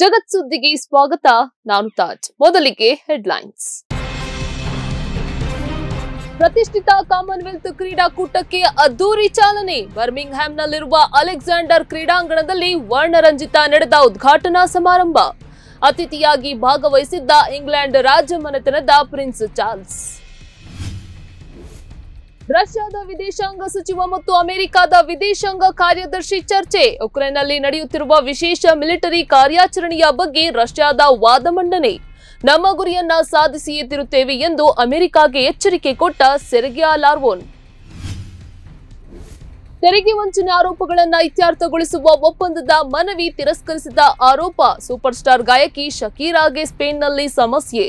ಜಗತ್ ಸುದ್ದಿಗೆ ಸ್ವಾಗತ ನಾನು ತಾಜ್ ಮೊದಲಿಗೆ ಹೆಡ್ಲೈನ್ಸ್ ಪ್ರತಿಷ್ಠಿತ ಕಾಮನ್ವೆಲ್ತ್ ಕ್ರೀಡಾಕೂಟಕ್ಕೆ ಅದ್ದೂರಿ ಚಾಲನೆ ಬರ್ಮಿಂಗ್ಹ್ಯಾಮ್ನಲ್ಲಿರುವ ಅಲೆಕ್ಸಾಂಡರ್ ಕ್ರೀಡಾಂಗಣದಲ್ಲಿ ವರ್ಣರಂಜಿತ ನಡೆದ ಉದ್ಘಾಟನಾ ಸಮಾರಂಭ ಅತಿಥಿಯಾಗಿ ಭಾಗವಹಿಸಿದ್ದ ಇಂಗ್ಲೆಂಡ್ ಮನೆತನದ ಪ್ರಿನ್ಸ್ ಚಾರ್ಲ್ಸ್ ರಷ್ಯಾದ ವಿದೇಶಾಂಗ ಸಚಿವ ಮತ್ತು ಅಮೆರಿಕದ ವಿದೇಶಾಂಗ ಕಾರ್ಯದರ್ಶಿ ಚರ್ಚೆ ಉಕ್ರೇನ್ನಲ್ಲಿ ನಡೆಯುತ್ತಿರುವ ವಿಶೇಷ ಮಿಲಿಟರಿ ಕಾರ್ಯಾಚರಣೆಯ ಬಗ್ಗೆ ರಷ್ಯಾದ ವಾದ ಮಂಡನೆ ನಮ್ಮ ಗುರಿಯನ್ನ ಸಾಧಿಸಿಯೇ ತಿರುತ್ತೇವೆ ಎಂದು ಅಮೆರಿಕಾಗೆ ಎಚ್ಚರಿಕೆ ಕೊಟ್ಟ ಸೆರ್ಗಿಯಾ ಲಾರ್ವೋನ್ ತೆರಿಗೆ ವಂಚನೆ ಆರೋಪಗಳನ್ನು ಇತ್ಯರ್ಥಗೊಳಿಸುವ ಒಪ್ಪಂದದ ಮನವಿ ತಿರಸ್ಕರಿಸಿದ ಆರೋಪ ಸೂಪರ್ ಸ್ಟಾರ್ ಗಾಯಕಿ ಶಕೀರಾಗೆ ಸ್ಪೇನ್ನಲ್ಲಿ ಸಮಸ್ಯೆ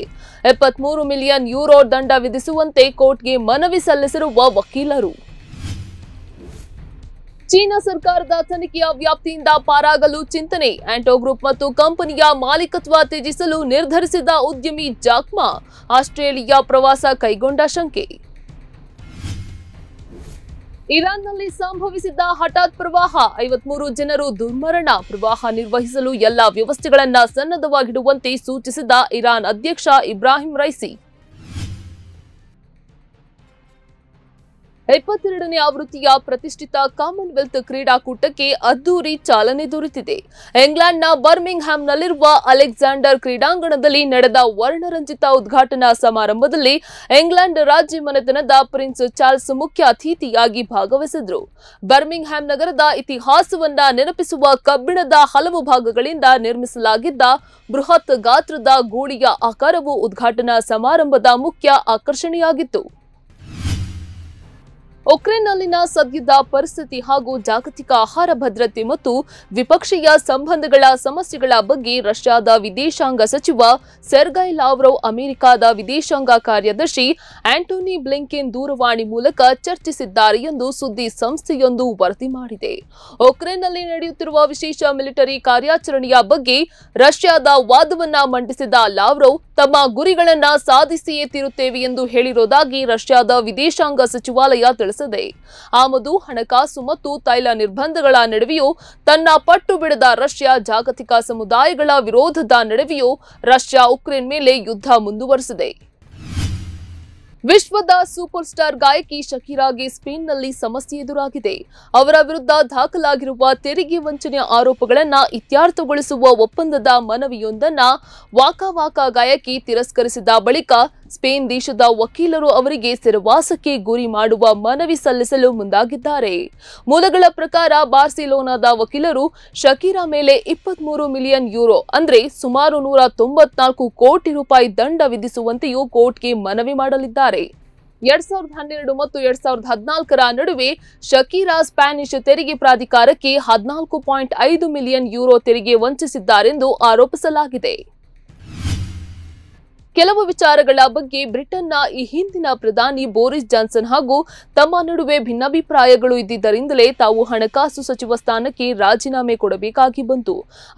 ಎಪ್ಪತ್ಮೂರು ಮಿಲಿಯನ್ ಯೂರೋ ದಂಡ ವಿಧಿಸುವಂತೆ ಕೋರ್ಟ್ಗೆ ಮನವಿ ಸಲ್ಲಿಸಿರುವ ವಕೀಲರು ಚೀನಾ ಸರ್ಕಾರದ ತನಿಖೆಯ ವ್ಯಾಪ್ತಿಯಿಂದ ಪಾರಾಗಲು ಚಿಂತನೆ ಆಂಟೋ ಗ್ರೂಪ್ ಮತ್ತು ಕಂಪನಿಯ ಮಾಲೀಕತ್ವ ತ್ಯಜಿಸಲು ನಿರ್ಧರಿಸಿದ ಉದ್ಯಮಿ ಜಾಕ್ಮಾ ಆಸ್ಟ್ರೇಲಿಯಾ ಪ್ರವಾಸ ಕೈಗೊಂಡ ಶಂಕೆ ಇರಾನ್ನಲ್ಲಿ ಸಂಭವಿಸಿದ್ದ ಹಠಾತ್ ಪ್ರವಾಹ ಐವತ್ಮೂರು ಜನರು ದುರ್ಮರಣ ಪ್ರವಾಹ ನಿರ್ವಹಿಸಲು ಎಲ್ಲ ವ್ಯವಸ್ಥೆಗಳನ್ನು ಸನ್ನದ್ಧವಾಗಿಡುವಂತೆ ಸೂಚಿಸಿದ ಇರಾನ್ ಅಧ್ಯಕ್ಷ ಇಬ್ರಾಹಿಂ ರೈಸಿ ಎಪ್ಪತ್ತೆರಡನೇ ಆವೃತ್ತಿಯ ಪ್ರತಿಷ್ಠಿತ ಕಾಮನ್ವೆಲ್ತ್ ಕ್ರೀಡಾಕೂಟಕ್ಕೆ ಅದ್ದೂರಿ ಚಾಲನೆ ದೊರೆತಿದೆ ಇಂಗ್ಲೆಂಡ್ನ ಬರ್ಮಿಂಗ್ ಅಲೆಕ್ಸಾಂಡರ್ ಕ್ರೀಡಾಂಗಣದಲ್ಲಿ ನಡೆದ ವರ್ಣರಂಜಿತ ಉದ್ಘಾಟನಾ ಸಮಾರಂಭದಲ್ಲಿ ಇಂಗ್ಲೆಂಡ್ ರಾಜ್ಯ ಮನೆತನದ ಪ್ರಿನ್ಸ್ ಚಾರ್ಲ್ಸ್ ಮುಖ್ಯ ಅತಿಥಿಯಾಗಿ ಭಾಗವಹಿಸಿದರು ಬರ್ಮಿಂಗ್ ನಗರದ ಇತಿಹಾಸವನ್ನ ನೆನಪಿಸುವ ಕಬ್ಬಿಣದ ಹಲವು ಭಾಗಗಳಿಂದ ನಿರ್ಮಿಸಲಾಗಿದ್ದ ಬೃಹತ್ ಗಾತ್ರದ ಗೂಳಿಯ ಆಕಾರವು ಉದ್ಘಾಟನಾ ಸಮಾರಂಭದ ಮುಖ್ಯ ಆಕರ್ಷಣೆಯಾಗಿತ್ತು ಉಕ್ರೇನ್ನಲ್ಲಿನ ಸದ್ಯದ ಪರಿಸ್ಥಿತಿ ಹಾಗೂ ಜಾಗತಿಕ ಆಹಾರ ಭದ್ರತೆ ಮತ್ತು ದ್ವಿಪಕ್ಷೀಯ ಸಂಬಂಧಗಳ ಸಮಸ್ಯೆಗಳ ಬಗ್ಗೆ ರಷ್ಯಾದ ವಿದೇಶಾಂಗ ಸಚಿವ ಸೆರ್ಗೈ ಲಾವ್ರೋವ್ ಅಮೆರಿಕಾದ ವಿದೇಶಾಂಗ ಕಾರ್ಯದರ್ಶಿ ಆಂಟೋನಿ ಬ್ಲಿಂಕಿನ್ ದೂರವಾಣಿ ಮೂಲಕ ಚರ್ಚಿಸಿದ್ದಾರೆ ಎಂದು ಸುದ್ದಿ ಸಂಸ್ಥೆಯೊಂದು ವರದಿ ಮಾಡಿದೆ ಉಕ್ರೇನ್ನಲ್ಲಿ ನಡೆಯುತ್ತಿರುವ ವಿಶೇಷ ಮಿಲಿಟರಿ ಕಾರ್ಯಾಚರಣೆಯ ಬಗ್ಗೆ ರಷ್ಯಾದ ವಾದವನ್ನ ಮಂಡಿಸಿದ ಲಾವ್ರೋವ್ ತಮ್ಮ ಗುರಿಗಳನ್ನ ಸಾಧಿಸಿಯೇ ತೀರುತ್ತೇವೆ ಎಂದು ಹೇಳಿರುವುದಾಗಿ ರಷ್ಯಾದ ವಿದೇಶಾಂಗ ಸಚಿವಾಲಯ ತಿಳಿಸಿದೆ ಸಲ್ಲಿಸದೆ ಆಮದು ಹಣಕಾಸು ಮತ್ತು ತೈಲ ನಿರ್ಬಂಧಗಳ ನಡುವೆಯೂ ತನ್ನ ಪಟ್ಟು ಬಿಡದ ರಷ್ಯಾ ಜಾಗತಿಕ ಸಮುದಾಯಗಳ ವಿರೋಧದ ನಡುವೆಯೂ ರಷ್ಯಾ ಉಕ್ರೇನ್ ಮೇಲೆ ಯುದ್ಧ ಮುಂದುವರೆಸಿದೆ ವಿಶ್ವದ ಸೂಪರ್ ಸ್ಟಾರ್ ಗಾಯಕಿ ಶಕೀರಾಗೆ ಸ್ಪೇನ್ನಲ್ಲಿ ಸಮಸ್ಯೆ ಎದುರಾಗಿದೆ ಅವರ ವಿರುದ್ಧ ದಾಖಲಾಗಿರುವ ತೆರಿಗೆ ವಂಚನೆ ಆರೋಪಗಳನ್ನು ಇತ್ಯರ್ಥಗೊಳಿಸುವ ಒಪ್ಪಂದದ ಮನವಿಯೊಂದನ್ನು ವಾಕಾವಾಕ ಗಾಯಕಿ ತಿರಸ್ಕರಿಸಿದ ಬಳಿಕ ಸ್ಪೇನ್ ದೇಶದ ವಕೀಲರು ಅವರಿಗೆ ಸೆರವಾಸಕ್ಕೆ ಗುರಿ ಮಾಡುವ ಮನವಿ ಸಲ್ಲಿಸಲು ಮುಂದಾಗಿದ್ದಾರೆ ಮೂಲಗಳ ಪ್ರಕಾರ ಬಾರ್ಸಿಲೋನಾದ ವಕೀಲರು ಶಕೀರಾ ಮೇಲೆ ಇಪ್ಪತ್ತ್ ಮಿಲಿಯನ್ ಯೂರೋ ಅಂದ್ರೆ ಸುಮಾರು ನೂರ ತೊಂಬತ್ನಾಲ್ಕು ಕೋಟಿ ರೂಪಾಯಿ ದಂಡ ವಿಧಿಸುವಂತೆಯೂ ಕೋರ್ಟ್ಗೆ ಮನವಿ ಮಾಡಲಿದ್ದಾರೆ ಎರಡ್ ಸಾವಿರದ ಹನ್ನೆರಡು ಮತ್ತು ಎರಡ್ ಸಾವಿರದ ಹದಿನಾಲ್ಕರ ನಡುವೆ ಶಕೀರಾ ಸ್ಪ್ಯಾನಿಷ್ ತೆರಿಗೆ ಪ್ರಾಧಿಕಾರಕ್ಕೆ ಹದಿನಾಲ್ಕು ಪಾಯಿಂಟ್ ಐದು ಮಿಲಿಯನ್ ಯೂರೋ ತೆರಿಗೆ ವಂಚಿಸಿದ್ದಾರೆಂದು ಆರೋಪಿಸಲಾಗಿದೆ ಕೆಲವು ವಿಚಾರಗಳ ಬಗ್ಗೆ ಬ್ರಿಟನ್ನ ಈ ಹಿಂದಿನ ಪ್ರಧಾನಿ ಬೋರಿಸ್ ಜಾನ್ಸನ್ ಹಾಗೂ ತಮ್ಮ ನಡುವೆ ಭಿನ್ನಾಭಿಪ್ರಾಯಗಳು ಇದ್ದಿದ್ದರಿಂದಲೇ ತಾವು ಹಣಕಾಸು ಸಚಿವ ಸ್ಥಾನಕ್ಕೆ ರಾಜೀನಾಮೆ ಕೊಡಬೇಕಾಗಿ ಬಂತು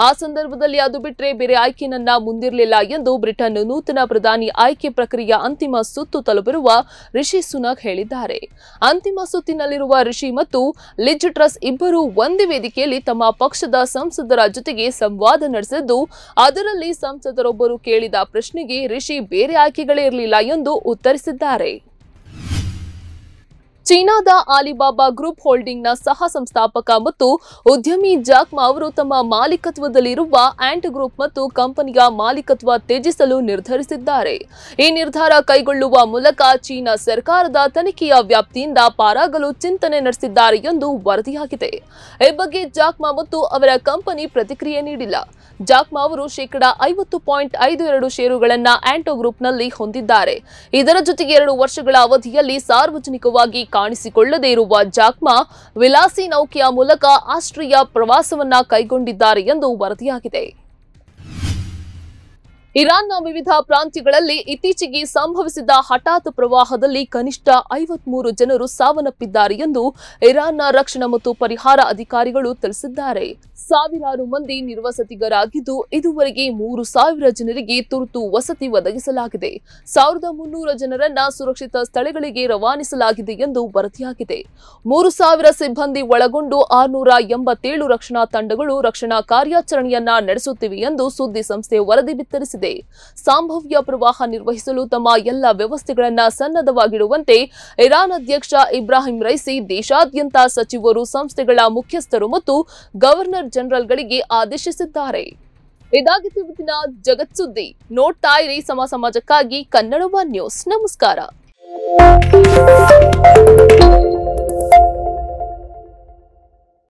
ಆ ಸಂದರ್ಭದಲ್ಲಿ ಅದು ಬಿಟ್ಟರೆ ಬೇರೆ ಆಯ್ಕೆ ನನ್ನ ಮುಂದಿರಲಿಲ್ಲ ಎಂದು ಬ್ರಿಟನ್ ನೂತನ ಪ್ರಧಾನಿ ಆಯ್ಕೆ ಪ್ರಕ್ರಿಯೆಯ ಅಂತಿಮ ಸುತ್ತು ತಲುಪಿರುವ ರಿಷಿ ಸುನಕ್ ಹೇಳಿದ್ದಾರೆ ಅಂತಿಮ ಸುತ್ತಿನಲ್ಲಿರುವ ರಿಷಿ ಮತ್ತು ಲಿಜ್ ಟ್ರಸ್ ಇಬ್ಬರು ಒಂದೇ ವೇದಿಕೆಯಲ್ಲಿ ತಮ್ಮ ಪಕ್ಷದ ಸಂಸದರ ಜೊತೆಗೆ ಸಂವಾದ ನಡೆಸಿದ್ದು ಅದರಲ್ಲಿ ಸಂಸದರೊಬ್ಬರು ಕೇಳಿದ ಪ್ರಶ್ನೆಗೆ ರಿಷಿ ಬೇರೆ ಆಯ್ಕೆಗಳೇ ಇರಲಿಲ್ಲ ಎಂದು ಉತ್ತರಿಸಿದ್ದಾರೆ ಚೀನಾದ ಆಲಿಬಾಬಾ ಗ್ರೂಪ್ ಹೋಲ್ಡಿಂಗ್ನ ಸಹ ಸಂಸ್ಥಾಪಕ ಮತ್ತು ಉದ್ಯಮಿ ಜಾಕ್ಮಾ ಅವರು ತಮ್ಮ ಮಾಲೀಕತ್ವದಲ್ಲಿರುವ ಆಂಟ್ ಗ್ರೂಪ್ ಮತ್ತು ಕಂಪನಿಯ ಮಾಲೀಕತ್ವ ತ್ಯಜಿಸಲು ನಿರ್ಧರಿಸಿದ್ದಾರೆ ಈ ನಿರ್ಧಾರ ಕೈಗೊಳ್ಳುವ ಮೂಲಕ ಚೀನಾ ಸರ್ಕಾರದ ತನಿಖೆಯ ವ್ಯಾಪ್ತಿಯಿಂದ ಪಾರಾಗಲು ಚಿಂತನೆ ನಡೆಸಿದ್ದಾರೆ ಎಂದು ವರದಿಯಾಗಿದೆ ಈ ಬಗ್ಗೆ ಜಾಕ್ಮಾ ಮತ್ತು ಅವರ ಕಂಪನಿ ಪ್ರತಿಕ್ರಿಯೆ ನೀಡಿಲ್ಲ ಜಾಕ್ಮಾ ಅವರು ಶೇಕಡಾ ಐವತ್ತು ಪಾಯಿಂಟ್ ಐದು ಎರಡು ಷೇರುಗಳನ್ನು ಆಂಟೋ ಗ್ರೂಪ್ನಲ್ಲಿ ಹೊಂದಿದ್ದಾರೆ ಇದರ ಜೊತೆಗೆ ಎರಡು ವರ್ಷಗಳ ಅವಧಿಯಲ್ಲಿ ಸಾರ್ವಜನಿಕವಾಗಿ ಕಾಣಿಸಿಕೊಳ್ಳದೇ ಇರುವ ಜಾಕ್ಮಾ ವಿಲಾಸಿ ನೌಕೆಯ ಮೂಲಕ ಆಸ್ಟ್ರಿಯಾ ಪ್ರವಾಸವನ್ನ ಕೈಗೊಂಡಿದ್ದಾರೆ ಎಂದು ವರದಿಯಾಗಿದೆ ಇರಾನ್ನ ವಿವಿಧ ಪ್ರಾಂತ್ಯಗಳಲ್ಲಿ ಇತ್ತೀಚೆಗೆ ಸಂಭವಿಸಿದ ಹಠಾತ್ ಪ್ರವಾಹದಲ್ಲಿ ಕನಿಷ್ಠ ಐವತ್ಮೂರು ಜನರು ಸಾವನ್ನಪ್ಪಿದ್ದಾರೆ ಎಂದು ಇರಾನ್ನ ರಕ್ಷಣಾ ಮತ್ತು ಪರಿಹಾರ ಅಧಿಕಾರಿಗಳು ತಿಳಿಸಿದ್ದಾರೆ ಸಾವಿರಾರು ಮಂದಿ ನಿರ್ವಸತಿಗರಾಗಿದ್ದು ಇದುವರೆಗೆ ಮೂರು ಸಾವಿರ ಜನರಿಗೆ ತುರ್ತು ವಸತಿ ಒದಗಿಸಲಾಗಿದೆ ಸಾವಿರದ ಮುನ್ನೂರ ಜನರನ್ನ ಸುರಕ್ಷಿತ ಸ್ಥಳಗಳಿಗೆ ರವಾನಿಸಲಾಗಿದೆ ಎಂದು ವರದಿಯಾಗಿದೆ ಮೂರು ಸಾವಿರ ಸಿಬ್ಬಂದಿ ಒಳಗೊಂಡು ಆರುನೂರ ಎಂಬತ್ತೇಳು ರಕ್ಷಣಾ ತಂಡಗಳು ರಕ್ಷಣಾ ಕಾರ್ಯಾಚರಣೆಯನ್ನ ನಡೆಸುತ್ತಿವೆ ಎಂದು ಸುದ್ದಿ ಸಂಸ್ಥೆ ವರದಿ ಬಿತ್ತರಿಸಿದೆ ಮಾಡಲಾಗಿದೆ ಸಂಭವ್ಯ ಪ್ರವಾಹ ನಿರ್ವಹಿಸಲು ತಮ್ಮ ಎಲ್ಲ ವ್ಯವಸ್ಥೆಗಳನ್ನು ಸನ್ನದ್ಧವಾಗಿಡುವಂತೆ ಇರಾನ್ ಅಧ್ಯಕ್ಷ ಇಬ್ರಾಹಿಂ ರೈಸಿ ದೇಶಾದ್ಯಂತ ಸಚಿವರು ಸಂಸ್ಥೆಗಳ ಮುಖ್ಯಸ್ಥರು ಮತ್ತು ಗವರ್ನರ್ ಜನರಲ್ಗಳಿಗೆ ಆದೇಶಿಸಿದ್ದಾರೆ ಇದಾಗಿತ್ತು ಇವತ್ತಿನ ಜಗತ್ಸುದ್ದಿ ನೋಡ್ತಾ ಇರಿ ಸಮ ಸಮಾಜಕ್ಕಾಗಿ ಕನ್ನಡವ ನ್ಯೂಸ್ ನಮಸ್ಕಾರ